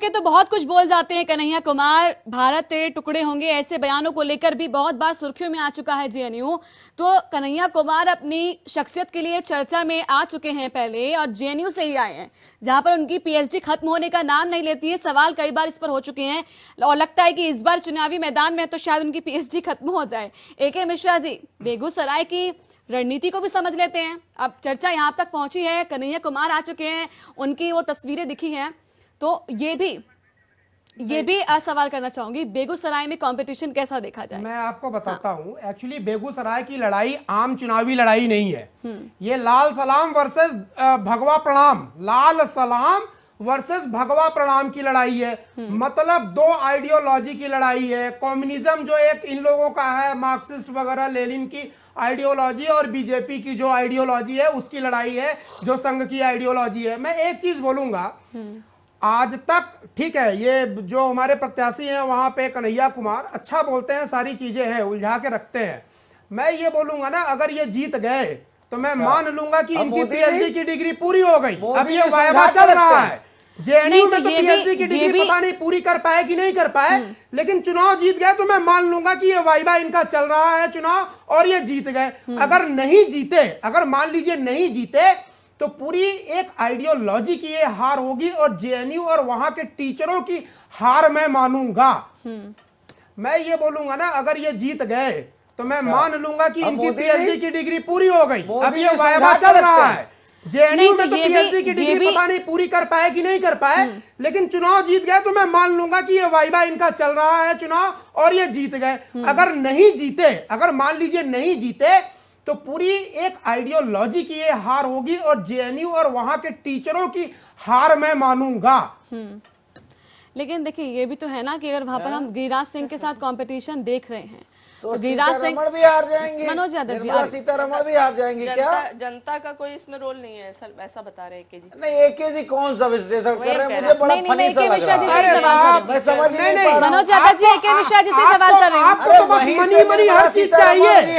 के तो बहुत कुछ बोल जाते हैं कन्हैया कुमार भारत के टुकड़े होंगे ऐसे बयानों को लेकर भी बहुत बार सुर्खियों में आ चुका है जेएनयू तो कन्हैया कुमार अपनी शख्सियत के लिए चर्चा में आ चुके हैं पहले और जेएनयू से ही आए हैं जहां पर उनकी पीएचडी खत्म होने का नाम नहीं लेती है सवाल कई बार इस पर हो चुके हैं और लगता है कि इस बार चुनावी मैदान में तो शायद उनकी पीएचडी खत्म हो जाए ए के मिश्रा जी बेगूसराय की रणनीति को भी समझ लेते हैं अब चर्चा यहाँ तक पहुंची है कन्हैया कुमार आ चुके हैं उनकी वो तस्वीरें दिखी हैं तो ये भी ये भी आज सवाल करना चाहूंगी बेगूसराय में कंपटीशन कैसा देखा जाए मैं आपको बताता हाँ। हूँ एक्चुअली बेगूसराय की लड़ाई आम चुनावी लड़ाई नहीं है हम्म। ये लाल सलाम वर्सेस भगवा प्रणाम लाल सलाम वर्सेस भगवा प्रणाम की लड़ाई है हम्म। मतलब दो आइडियोलॉजी की लड़ाई है कम्युनिज्म जो एक इन लोगों का है मार्क्सिस्ट वगैरह लेनिन की आइडियोलॉजी और बीजेपी की जो आइडियोलॉजी है उसकी लड़ाई है जो संघ की आइडियोलॉजी है मैं एक चीज बोलूंगा हम्म। आज तक ठीक है ये जो हमारे प्रत्याशी हैं वहाँ पे कन्हैया कुमार अच्छा बोलते हैं सारी चीज़ें हैं उलझा के रखते हैं मैं ये बोलूंगा ना अगर ये जीत गए तो मैं अच्छा। मान लूंगा कि इनकी पीएचडी की डिग्री पूरी हो गई अब ये वायवा चल रहा है जेएनयू में तो पीएचडी तो की डिग्री पता नहीं पूरी कर पाए कि नहीं कर पाए हम्म। लेकिन चुनाव जीत गए तो मैं मान लूंगा कि ये वाइबा इनका चल रहा है चुनाव और ये जीत गए हम्म। अगर नहीं जीते अगर मान लीजिए नहीं जीते तो पूरी एक आइडियोलॉजी की ये हार होगी और जेएनयू और वहां के टीचरों की हार मैं मानूंगा हम्म। मैं ये बोलूंगा ना अगर ये जीत गए तो मैं अच्छा। मान लूंगा कि इनकी पीएचडी की डिग्री पूरी हो गई अब ये वायदा चल रहा है जेएनयू में तो पीएचडी की डिग्री पता नहीं पूरी कर पाए कि नहीं कर पाए हम्म। लेकिन चुनाव जीत गए तो मैं मान लूंगा कि ये वाइबा इनका चल रहा है चुनाव और ये जीत गए हम्म। अगर नहीं जीते अगर मान लीजिए नहीं जीते तो पूरी एक आइडियोलॉजी की ये हार होगी और जेएनयू और वहां के टीचरों की हार मैं मानूंगा हम्म। लेकिन देखिए ये भी तो है ना कि अगर वहां पर हाँ। हम गिरिराज सिंह के साथ कंपटीशन देख रहे हैं तो, गिरिराज तो सिंह भी हार जाएंगे मनोज यादव जी सीतारमण भी हार जाएंगे क्या जनता का कोई इसमें रोल नहीं है सर ऐसा बता रहे हैं नहीं ए जी कौन सा विश्लेषण कर रहे हैं मुझे बड़ा फनी सा लग रहा है तो मनोज यादव जी ए मिश्रा जी से सवाल तो- कर रहे हैं मनी मनी हर चीज चाहिए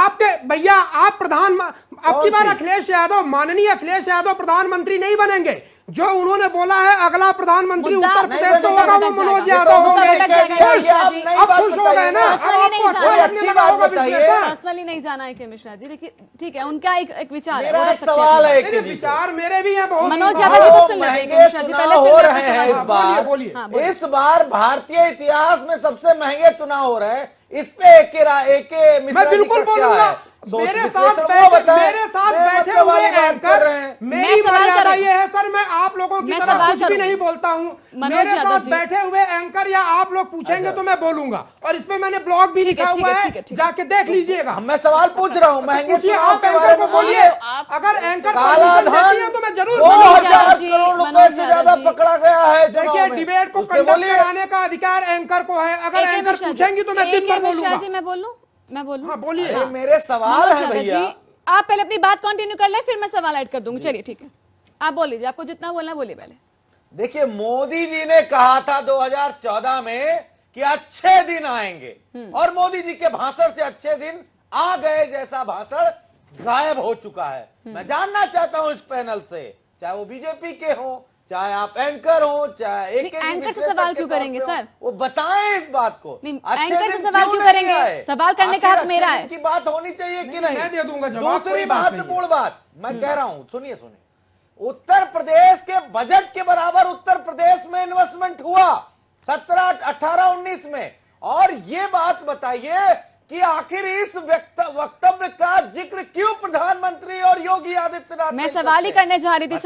आपके भैया आप प्रधान आपकी बार अखिलेश यादव माननीय अखिलेश यादव प्रधानमंत्री नहीं बनेंगे जो उन्होंने बोला है अगला प्रधानमंत्री उत्तर प्रदेश तो होगा वो मनोज यादव तो होंगे अब खुश हो गए ना आपको अच्छा लगने लगा पर्सनली नहीं जाना है के मिश्रा जी देखिए ठीक है उनका एक एक विचार मेरा सवाल है एक विचार मेरे भी हैं बहुत मनोज यादव जी को तो सुन लेते हैं मिश्रा जी पहले हो रहे हैं इस बार हाँ, इस बार भारतीय इतिहास में सबसे महंगे चुनाव हो रहे हैं इस पे एक एक मिश्रा जी बिल्कुल बोलूंगा तो मेरे साथ अच्छा, मेरे साथ मतलब बैठे हुए एंकर मेरी मर्यादा है सर मैं आप लोगों की तरफ कुछ भी नहीं बोलता हूँ मेरे साथ बैठे हुए एंकर या आप लोग पूछेंगे अच्छा। तो मैं बोलूंगा और इसमें मैंने ब्लॉग भी लिखा हुआ है जाके देख लीजिएगा मैं सवाल पूछ रहा हूँ महंगे आप एंकर को बोलिए अगर एंकर तो मैं जरूर ज्यादा पकड़ा गया है देखिए डिबेट को कंडक्ट कराने का अधिकार एंकर को है अगर एंकर पूछेंगे तो मैं दिन बोलूंगा मैं बोलूँ मैं बोलूँ हाँ, बोलिए हाँ। मेरे सवाल है भैया आप पहले अपनी बात कंटिन्यू कर ले फिर मैं सवाल ऐड कर दूंगी चलिए ठीक है आप बोल लीजिए आपको जितना बोलना बोलिए पहले देखिए मोदी जी ने कहा था 2014 में कि अच्छे दिन आएंगे हम्म। और मोदी जी के भाषण से अच्छे दिन आ गए जैसा भाषण गायब हो चुका है हम्म। मैं जानना चाहता हूं इस पैनल से चाहे वो बीजेपी के हों चाहे आप एंकर हो चाहे एक एंकर से सवाल क्यों करेंगे सर वो बताएं इस बात को एंकर से सवाल क्यों करेंगे सवाल करने का हक मेरा है की बात होनी चाहिए कि नहीं मैं दे दूंगा दूसरी महत्वपूर्ण बात मैं हम्म। कह रहा हूँ सुनिए सुनिए उत्तर प्रदेश के बजट के बराबर उत्तर प्रदेश में इन्वेस्टमेंट हुआ सत्रह अठारह उन्नीस में और ये बात बताइए कि आखिर इस वक्तव्य का जिक्र क्यों प्रधानमंत्री और योगी आदित्यनाथ मैं सवाल ही करने जा रही थी सर